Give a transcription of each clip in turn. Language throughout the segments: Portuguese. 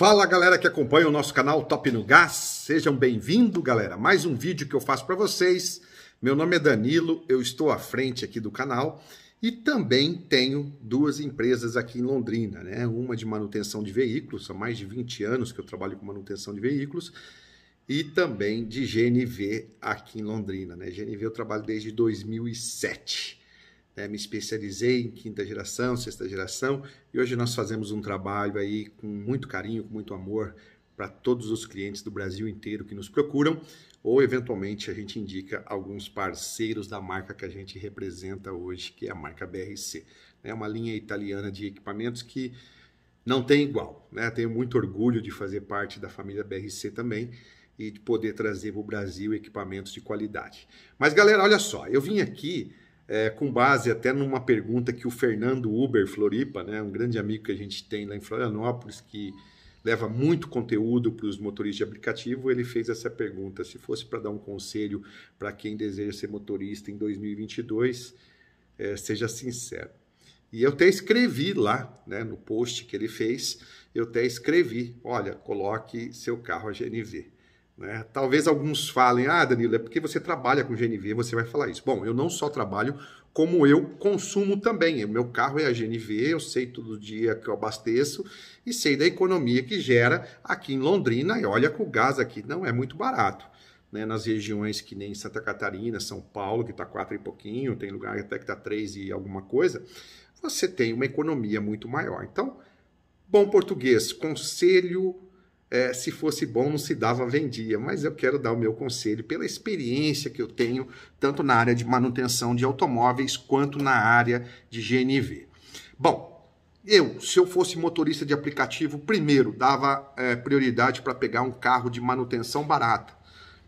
Fala galera que acompanha o nosso canal Top no Gás, sejam bem-vindos galera, mais um vídeo que eu faço para vocês. Meu nome é Danilo, eu estou à frente aqui do canal e também tenho duas empresas aqui em Londrina, né? Uma de manutenção de veículos, há mais de 20 anos que eu trabalho com manutenção de veículos, e também de GNV aqui em Londrina, né? GNV eu trabalho desde 2007 é, me especializei em quinta geração, sexta geração, e hoje nós fazemos um trabalho aí com muito carinho, com muito amor para todos os clientes do Brasil inteiro que nos procuram, ou eventualmente a gente indica alguns parceiros da marca que a gente representa hoje, que é a marca BRC. É uma linha italiana de equipamentos que não tem igual. Né? Tenho muito orgulho de fazer parte da família BRC também e de poder trazer para o Brasil equipamentos de qualidade. Mas galera, olha só, eu vim aqui é, com base até numa pergunta que o Fernando Uber Floripa, né, um grande amigo que a gente tem lá em Florianópolis, que leva muito conteúdo para os motoristas de aplicativo, ele fez essa pergunta: se fosse para dar um conselho para quem deseja ser motorista em 2022, é, seja sincero. E eu até escrevi lá, né, no post que ele fez, eu até escrevi: olha, coloque seu carro a GNV. Né? Talvez alguns falem, ah, Danilo, é porque você trabalha com GNV, você vai falar isso. Bom, eu não só trabalho, como eu consumo também. O meu carro é a GNV, eu sei todo dia que eu abasteço e sei da economia que gera aqui em Londrina. E olha que o gás aqui não é muito barato. Né? Nas regiões que nem Santa Catarina, São Paulo, que está quatro e pouquinho, tem lugar até que está três e alguma coisa, você tem uma economia muito maior. Então, bom português, conselho é, se fosse bom, não se dava, vendia. Mas eu quero dar o meu conselho pela experiência que eu tenho, tanto na área de manutenção de automóveis quanto na área de GNV. Bom, eu, se eu fosse motorista de aplicativo, primeiro dava é, prioridade para pegar um carro de manutenção barata.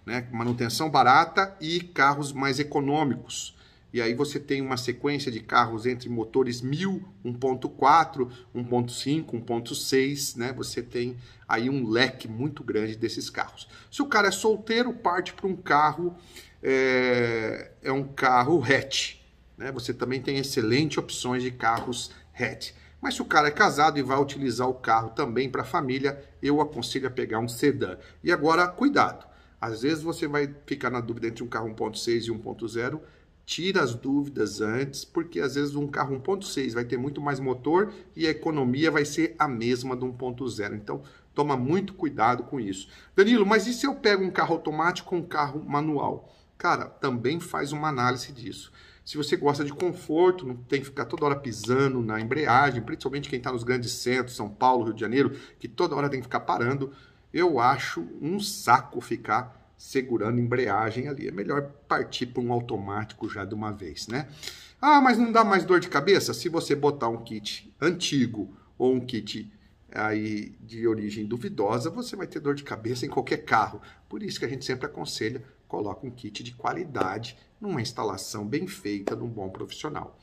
Né? Manutenção barata e carros mais econômicos e aí você tem uma sequência de carros entre motores 1000, 1.4, 1.5, 1.6, né? Você tem aí um leque muito grande desses carros. Se o cara é solteiro, parte para um carro é, é, um carro hatch, né? Você também tem excelentes opções de carros hatch. Mas se o cara é casado e vai utilizar o carro também para família, eu aconselho a pegar um sedã. E agora, cuidado. Às vezes você vai ficar na dúvida entre um carro 1.6 e 1.0 tira as dúvidas antes, porque às vezes um carro 1.6 vai ter muito mais motor e a economia vai ser a mesma do 1.0. Então, toma muito cuidado com isso. Danilo, mas e se eu pego um carro automático ou um carro manual? Cara, também faz uma análise disso. Se você gosta de conforto, não tem que ficar toda hora pisando na embreagem, principalmente quem está nos grandes centros, São Paulo, Rio de Janeiro, que toda hora tem que ficar parando, eu acho um saco ficar segurando embreagem ali. É melhor partir para um automático já de uma vez, né? Ah, mas não dá mais dor de cabeça? Se você botar um kit antigo ou um kit aí de origem duvidosa, você vai ter dor de cabeça em qualquer carro. Por isso que a gente sempre aconselha, coloca um kit de qualidade numa instalação bem feita, num bom profissional,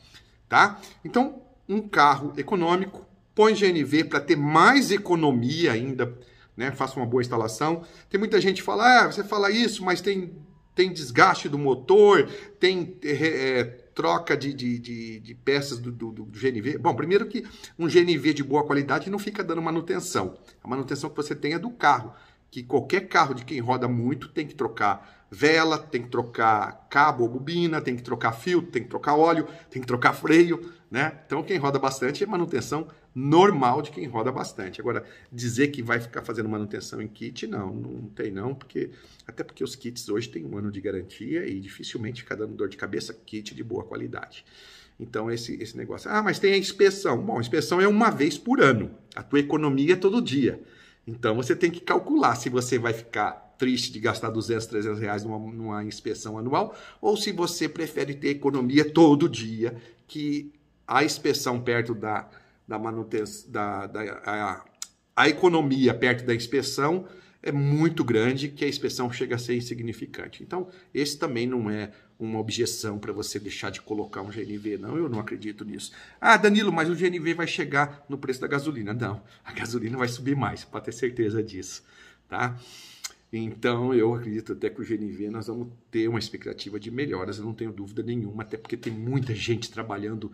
tá? Então, um carro econômico, põe GNV para ter mais economia ainda né? Faça uma boa instalação. Tem muita gente que fala, ah, você fala isso, mas tem, tem desgaste do motor, tem é, troca de, de, de, de peças do, do, do, GNV. Bom, primeiro que um GNV de boa qualidade não fica dando manutenção. A manutenção que você tem é do carro, que qualquer carro de quem roda muito tem que trocar vela, tem que trocar cabo ou bobina, tem que trocar fio, tem que trocar óleo, tem que trocar freio, né? Então quem roda bastante é manutenção normal de quem roda bastante. Agora, dizer que vai ficar fazendo manutenção em kit, não, não tem não, porque até porque os kits hoje têm um ano de garantia e dificilmente fica dando dor de cabeça kit de boa qualidade. Então, esse, esse negócio. Ah, mas tem a inspeção. Bom, a inspeção é uma vez por ano. A tua economia é todo dia. Então, você tem que calcular se você vai ficar triste de gastar 200, 300 reais numa, numa inspeção anual, ou se você prefere ter economia todo dia, que a inspeção perto da, da manutenção, da, da a, a economia perto da inspeção é muito grande que a inspeção chega a ser insignificante. Então, esse também não é uma objeção para você deixar de colocar um GNV, não, eu não acredito nisso. Ah, Danilo, mas o GNV vai chegar no preço da gasolina. Não, a gasolina vai subir mais, pode ter certeza disso, tá? Então, eu acredito até que o GNV nós vamos ter uma expectativa de melhoras, eu não tenho dúvida nenhuma, até porque tem muita gente trabalhando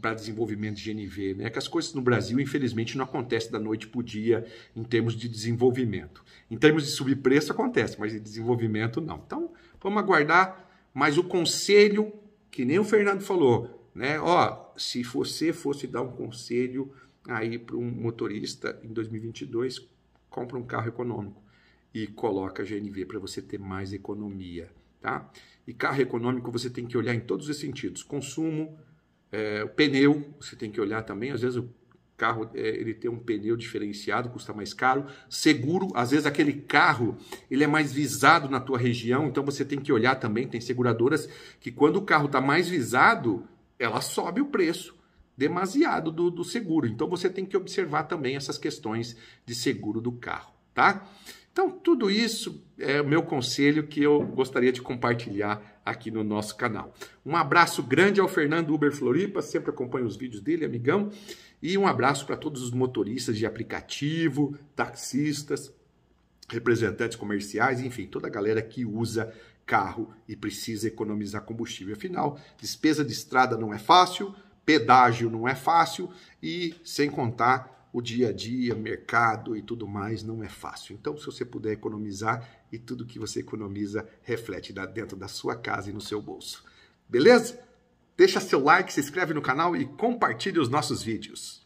para desenvolvimento de GNV. Né? Que as coisas no Brasil, infelizmente, não acontecem da noite para o dia em termos de desenvolvimento. Em termos de subpreço, acontece, mas de desenvolvimento, não. Então, vamos aguardar, mas o conselho, que nem o Fernando falou, né? Ó, se você fosse dar um conselho aí para um motorista em 2022, compra um carro econômico e coloca GNV para você ter mais economia, tá? E carro econômico você tem que olhar em todos os sentidos, consumo, é, o pneu você tem que olhar também, às vezes o carro é, ele tem um pneu diferenciado, custa mais caro, seguro, às vezes aquele carro ele é mais visado na tua região, então você tem que olhar também, tem seguradoras que quando o carro está mais visado, ela sobe o preço demasiado do, do seguro, então você tem que observar também essas questões de seguro do carro, tá? Então, tudo isso é o meu conselho que eu gostaria de compartilhar aqui no nosso canal. Um abraço grande ao Fernando Uber Floripa, sempre acompanho os vídeos dele, amigão. E um abraço para todos os motoristas de aplicativo, taxistas, representantes comerciais, enfim, toda a galera que usa carro e precisa economizar combustível. Afinal, despesa de estrada não é fácil, pedágio não é fácil e sem contar o dia a dia, mercado e tudo mais não é fácil. Então, se você puder economizar e tudo que você economiza reflete dentro da sua casa e no seu bolso. Beleza? Deixa seu like, se inscreve no canal e compartilhe os nossos vídeos.